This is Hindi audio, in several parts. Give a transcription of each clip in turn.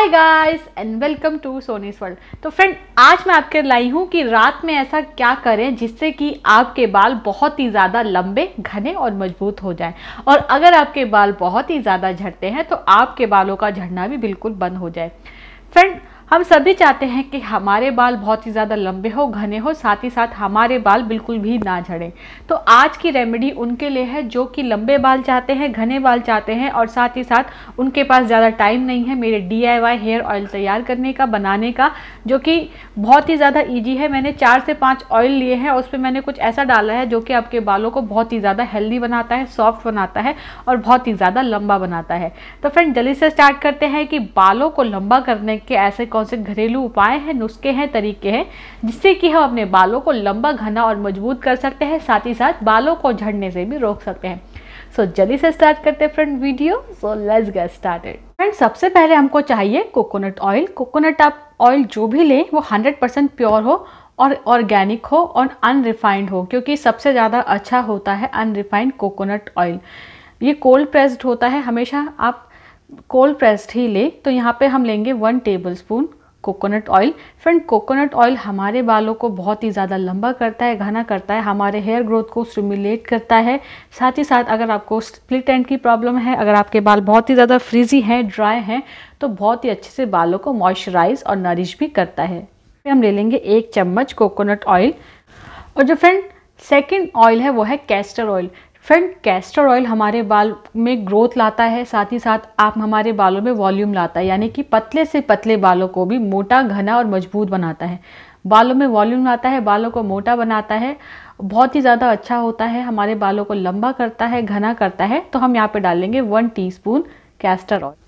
hi guys and welcome to Soni's world तो फ्रेंड आज मैं आपके लाई हूँ कि रात में ऐसा क्या करें जिससे कि आपके बाल बहुत ही ज़्यादा लंबे घने और मजबूत हो जाएं और अगर आपके बाल बहुत ही ज़्यादा झड़ते हैं तो आपके बालों का झड़ना भी बिल्कुल बंद हो जाए फ्रेंड हम सभी चाहते हैं कि हमारे बाल बहुत ही ज़्यादा लंबे हो घने हो साथ ही साथ हमारे बाल बिल्कुल भी ना झड़ें तो आज की रेमेडी उनके लिए है जो कि लंबे बाल चाहते हैं घने बाल चाहते हैं और साथ ही साथ उनके पास ज़्यादा टाइम नहीं है मेरे डी हेयर ऑयल तैयार करने का बनाने का जो कि बहुत ही ज़्यादा ईजी है मैंने चार से पाँच ऑयल लिए हैं उस पर मैंने कुछ ऐसा डाला है जो कि आपके बालों को बहुत ही ज़्यादा हेल्दी बनाता है सॉफ्ट बनाता है और बहुत ही ज़्यादा लंबा बनाता है तो फ्रेंड जल्दी से स्टार्ट करते हैं कि बालों को लंबा करने के ऐसे कौन कौन से घरेलू उपाय हैं नुस्खे हैं तरीके हैं जिससे कि हम अपने बालों को लंबा घना और मजबूत कर सकते हैं साथ ही साथ बालों को झड़ने से भी रोक सकते हैं सो so, जल्दी से स्टार्ट करते हैं friend video so let's get started friend सबसे पहले हमको चाहिए कोकोनट ऑयल कोकोनट आप ऑयल जो भी लें वो हंड्रेड प्योर हो और ऑर्गेनिक हो और अनरिफाइंड हो क्योंकि सबसे ज़्यादा अच्छा होता है अनरिफाइंड कोकोनट ऑयल ये कोल्ड प्रेस्ड होता है हमेशा आप कोल्ड प्रेस्ड ही ले तो यहाँ पे हम लेंगे one table spoon coconut oil friend coconut oil हमारे बालों को बहुत ही ज़्यादा लंबा करता है घना करता है हमारे हेयर ग्रोथ को स्टिमुलेट करता है साथ ही साथ अगर आपको स्प्लिट एंड की प्रॉब्लम है अगर आपके बाल बहुत ही ज़्यादा फ्रीजी हैं ड्राई हैं तो बहुत ही अच्छे से बालों को मॉइस्चराइज और नरिश भी करता है हम ले लेंगे एक चम्मच कोकोनट ऑयल और जो फ्रेंड सेकेंड ऑयल है वो है castor oil friend castor oil हमारे बाल में ग्रोथ लाता है साथ ही साथ आप हमारे बालों में वॉल्यूम लाता है यानी कि पतले से पतले बालों को भी मोटा घना और मजबूत बनाता है बालों में वॉल्यूम लाता है बालों को मोटा बनाता है बहुत ही ज़्यादा अच्छा होता है हमारे बालों को लंबा करता है घना करता है तो हम यहाँ पे डालेंगे वन टीस्पून कैस्टर ऑयल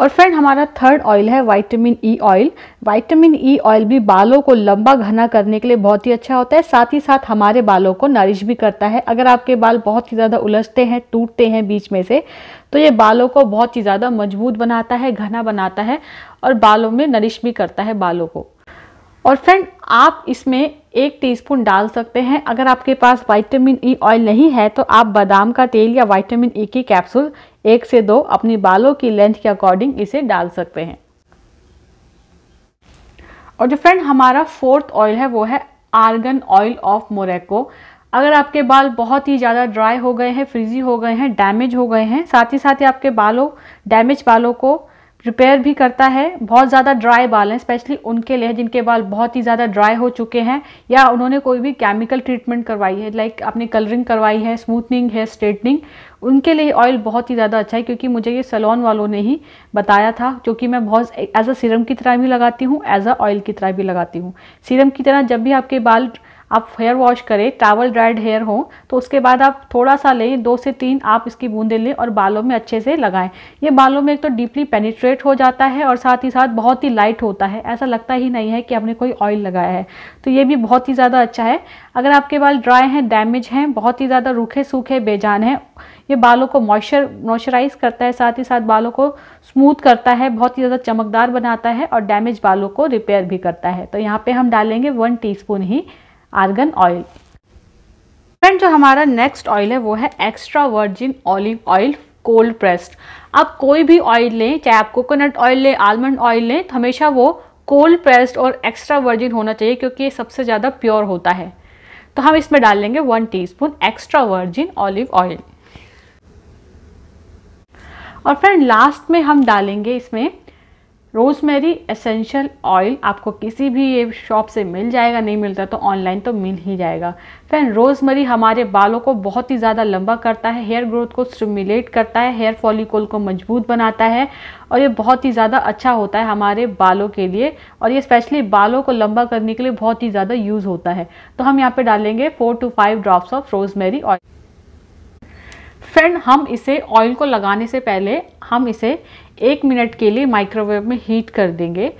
और फ्रेंड हमारा थर्ड ऑयल है vitamin E oil vitamin E oil भी बालों को लंबा घना करने के लिए बहुत ही अच्छा होता है साथ ही साथ हमारे बालों को नरिश भी करता है अगर आपके बाल बहुत ही ज़्यादा उलझते हैं टूटते हैं बीच में से तो ये बालों को बहुत ही ज़्यादा मजबूत बनाता है घना बनाता है और बालों में नरिश भी करता है बालों को और फ्रेंड आप इसमें एक टीस्पून डाल सकते हैं अगर आपके पास वाइटामिन ई ऑयल नहीं है तो आप बादाम का तेल या वाइटामिन ई e की कैप्सूल एक से दो अपनी बालों की लेंथ के अकॉर्डिंग इसे डाल सकते हैं और जो फ्रेंड हमारा फोर्थ ऑयल है वो है आर्गन ऑयल ऑफ मोरेको अगर आपके बाल बहुत ही ज़्यादा ड्राई हो गए हैं फ्रिजी हो गए हैं डैमेज हो गए हैं साथ ही साथ ही आपके बालों डैमेज बालों को रिपेयर भी करता है बहुत ज़्यादा ड्राई बाल हैं स्पेशली उनके लिए जिनके बाल बहुत ही ज़्यादा ड्राई हो चुके हैं या उन्होंने कोई भी केमिकल ट्रीटमेंट करवाई है लाइक अपनी कलरिंग करवाई है स्मूथनिंग है स्ट्रेटनिंग उनके लिए ऑयल बहुत ही ज़्यादा अच्छा है क्योंकि मुझे ये सलोन वालों ने ही बताया था क्योंकि मैं बहुत एज अ सीरम की तरह भी लगाती हूँ एज अ ऑयल की तरह भी लगाती हूँ सीरम की तरह जब भी आपके बाल आप हेयर वॉश करें टावल ड्राइड हेयर हो तो उसके बाद आप थोड़ा सा लें दो से तीन आप इसकी बूंदें लें और बालों में अच्छे से लगाएं ये बालों में एक तो डीपली पेनिट्रेट हो जाता है और साथ ही साथ बहुत ही लाइट होता है ऐसा लगता ही नहीं है कि हमने कोई ऑयल लगाया है तो ये भी बहुत ही ज़्यादा अच्छा है अगर आपके बाल ड्राई हैं डैमेज हैं बहुत ही ज़्यादा रूखे सूखे बेजान हैं ये बालों को मॉइस्चर मॉइस्चराइज करता है साथ ही साथ बालों को स्मूथ करता है बहुत ही ज़्यादा चमकदार बनाता है और डैमेज बालों को रिपेयर भी करता है तो यहाँ पर हम डालेंगे वन टी ही आर्गन ऑयल फ्रेंड जो हमारा नेक्स्ट ऑयल है वो है extra virgin olive oil cold pressed आप कोई भी ऑयल लें चाहे आप कोकोनट ऑयल लें आलमंड ऑयल लें तो हमेशा वो कोल्ड प्रेस्ड और एक्स्ट्रा वर्जिन होना चाहिए क्योंकि ये सबसे ज़्यादा प्योर होता है तो हम इसमें डाल लेंगे one teaspoon extra virgin olive oil और फ्रेंड लास्ट में हम डालेंगे इसमें रोज़मेरी एसेंशियल ऑयल आपको किसी भी ये शॉप से मिल जाएगा नहीं मिलता तो ऑनलाइन तो मिल ही जाएगा फैन रोज़मेरी हमारे बालों को बहुत ही ज़्यादा लंबा करता है हेयर ग्रोथ को स्टिमुलेट करता है हेयर फॉलिकोल को मजबूत बनाता है और ये बहुत ही ज़्यादा अच्छा होता है हमारे बालों के लिए और ये स्पेशली बालों को लंबा करने के लिए बहुत ही ज़्यादा यूज़ होता है तो हम यहाँ पर डालेंगे four to five drops of rosemary oil friend हम इसे ऑयल को लगाने से पहले हम इसे एक मिनट के लिए माइक्रोवेव में हीट कर देंगे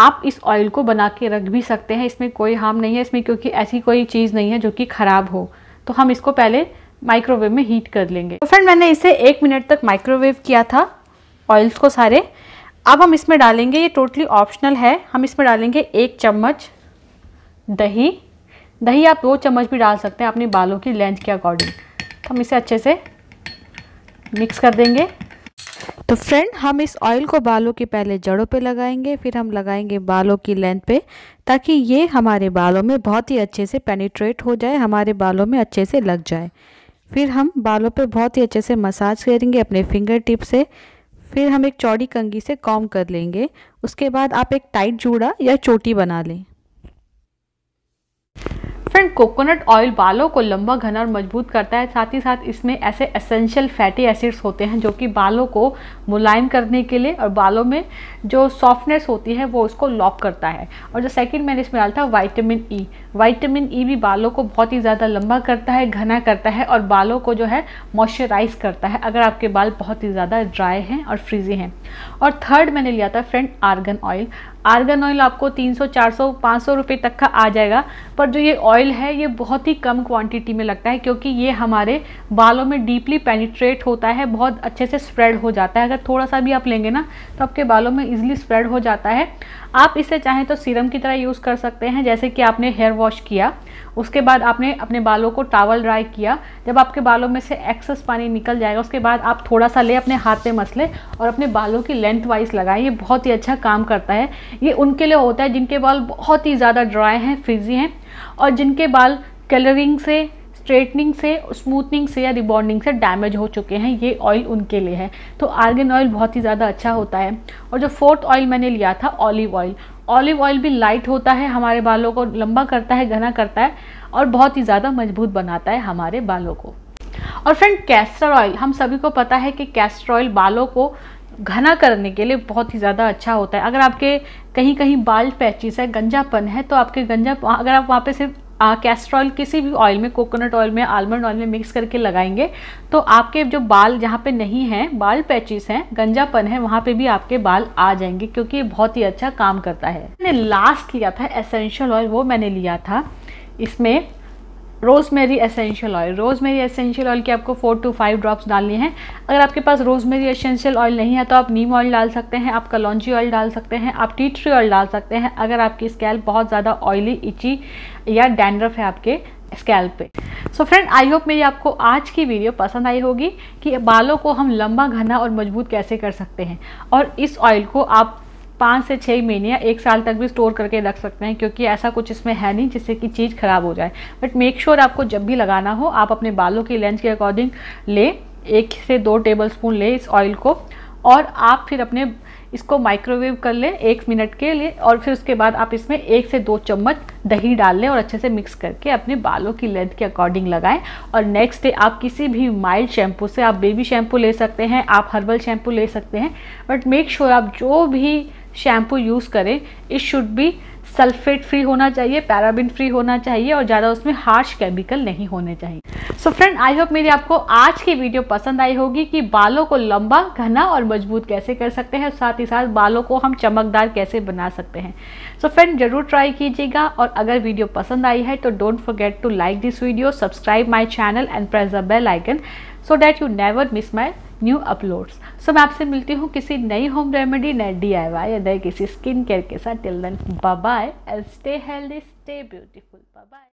आप इस ऑयल को बना के रख भी सकते हैं इसमें कोई हार्म नहीं है इसमें क्योंकि ऐसी कोई चीज़ नहीं है जो कि ख़राब हो तो हम इसको पहले माइक्रोवेव में हीट कर लेंगे तो फ्रेंड मैंने इसे एक मिनट तक माइक्रोवेव किया था ऑयल्स को सारे अब हम इसमें डालेंगे ये टोटली ऑप्शनल है हम इसमें डालेंगे एक चम्मच दही दही आप दो चम्मच भी डाल सकते हैं अपने बालों की लेंथ के अकॉर्डिंग तो हम इसे अच्छे से मिक्स कर देंगे तो फ्रेंड हम इस ऑयल को बालों के पहले जड़ों पे लगाएंगे फिर हम लगाएंगे बालों की लेंथ पे ताकि ये हमारे बालों में बहुत ही अच्छे से पेनिट्रेट हो जाए हमारे बालों में अच्छे से लग जाए फिर हम बालों पे बहुत ही अच्छे से मसाज करेंगे अपने फिंगर टिप से फिर हम एक चौड़ी कंगी से कॉम कर लेंगे उसके बाद आप एक टाइट जूड़ा या चोटी बना लें फ्रेंड कोकोनट ऑयल बालों को लंबा घना और मजबूत करता है साथ ही साथ इसमें ऐसे एसेंशियल फैटी एसिड्स होते हैं जो कि बालों को मुलायम करने के लिए और बालों में जो सॉफ्टनेस होती है वो उसको लॉक करता है और जो सेकेंड मैंने इसमें डाला था वाइटामिन ई वाइटामिन ई भी बालों को बहुत ही ज़्यादा लंबा करता है घना करता है और बालों को जो है मॉइस्चराइज करता है अगर आपके बाल बहुत ही ज़्यादा ड्राई हैं और फ्रीजी हैं और थर्ड मैंने लिया था friend argan oil argan oil आपको 300, 400, 500 रुपए तक का आ जाएगा पर जो ये ऑयल है ये बहुत ही कम क्वांटिटी में लगता है क्योंकि ये हमारे बालों में डीपली पेनिट्रेट होता है बहुत अच्छे से स्प्रेड हो जाता है अगर थोड़ा सा भी आप लेंगे ना तो आपके बालों में ईजिली स्प्रेड हो जाता है आप इसे चाहें तो सीरम की तरह यूज़ कर सकते हैं जैसे कि आपने हेयर वॉश किया उसके बाद आपने अपने बालों को टावल ड्राई किया जब आपके बालों में से एक्सेस पानी निकल जाएगा उसके बाद आप थोड़ा सा ले अपने हाथ में मसले और अपने बालों की लेंथ वाइज लगाएं ये बहुत ही अच्छा काम करता है ये उनके लिए होता है जिनके बाल बहुत ही ज़्यादा ड्राई हैं फ्रिजी हैं और जिनके बाल कलरिंग से स्ट्रेटनिंग से स्मूथनिंग से या रिबॉन्डिंग से डैमेज हो चुके हैं ये ऑयल उनके लिए है तो आर्गन ऑयल बहुत ही ज़्यादा अच्छा होता है और जो फोर्थ ऑयल मैंने लिया था ऑलिव ऑयल ऑलिव ऑयल भी लाइट होता है हमारे बालों को लंबा करता है घना करता है और बहुत ही ज़्यादा मजबूत बनाता है हमारे बालों को और फ्रेंड कैस्टर ऑयल हम सभी को पता है कि कैस्टर ऑयल बालों को घना करने के लिए बहुत ही ज़्यादा अच्छा होता है अगर आपके कहीं कहीं बाल पैचिस है गंजापन है तो आपके गंजा अगर आप वहाँ पे सिर्फ कैस्टर किसी भी ऑयल में कोकोनट ऑयल में आलमंड ऑयल में मिक्स करके लगाएंगे तो आपके जो बाल जहाँ पे नहीं हैं बाल पैचिस हैं गंजापन है वहाँ पे भी आपके बाल आ जाएंगे क्योंकि ये बहुत ही अच्छा काम करता है मैंने लास्ट लिया था एसेंशियल ऑयल वो मैंने लिया था इसमें rosemary essential oil rosemary essential oil की आपको फोर टू फाइव ड्रॉप्स डालनी है अगर आपके पास रोज़मेरी एसेंशियल ऑयल नहीं है तो आप नीम ऑयल डाल सकते हैं आप कलौजी ऑयल डाल सकते हैं आप टी ट्री ऑयल डाल सकते हैं अगर आपकी स्कैल्प बहुत ज़्यादा ऑयली इची या डैंड्रफ है आपके स्कैल्प पे सो फ्रेंड आई होप मेरी आपको आज की वीडियो पसंद आई होगी कि बालों को हम लंबा घना और मजबूत कैसे कर सकते हैं और इस ऑयल को आप पाँच से छः महीने या एक साल तक भी स्टोर करके रख सकते हैं क्योंकि ऐसा कुछ इसमें है नहीं जिससे कि चीज़ ख़राब हो जाए बट मेक श्योर आपको जब भी लगाना हो आप अपने बालों की लेंथ के अकॉर्डिंग ले एक से दो टेबल स्पून ले इस ऑयल को और आप फिर अपने इसको माइक्रोवेव कर लें एक मिनट के लिए और फिर उसके बाद आप इसमें एक से दो चम्मच दही डाल लें और अच्छे से मिक्स करके अपने बालों की लेंथ के अकॉर्डिंग लगाएं और नेक्स्ट डे आप किसी भी माइल्ड शैम्पू से आप बेबी शैम्पू ले सकते हैं आप हर्बल शैम्पू ले सकते हैं बट मेक श्योर आप जो भी शैम्पू यूज़ करें it should be sulphate free होना चाहिए पैराबिन फ्री होना चाहिए और ज़्यादा उसमें हार्श केमिकल नहीं होने चाहिए सो फ्रेंड आई होप मेरी आपको आज की वीडियो पसंद आई होगी कि बालों को लंबा घना और मजबूत कैसे कर सकते हैं साथ ही साथ बालों को हम चमकदार कैसे बना सकते हैं सो फ्रेंड ज़रूर ट्राई कीजिएगा और अगर वीडियो पसंद आई है तो don't forget to like this video subscribe my channel and press the bell icon so that you never miss my new uploads so मैं आपसे मिलती हूँ किसी नई होम रेमेडी नए डी आई वाई या नए किसी स्किन केयर के साथ till then bye bye stay healthy stay beautiful bye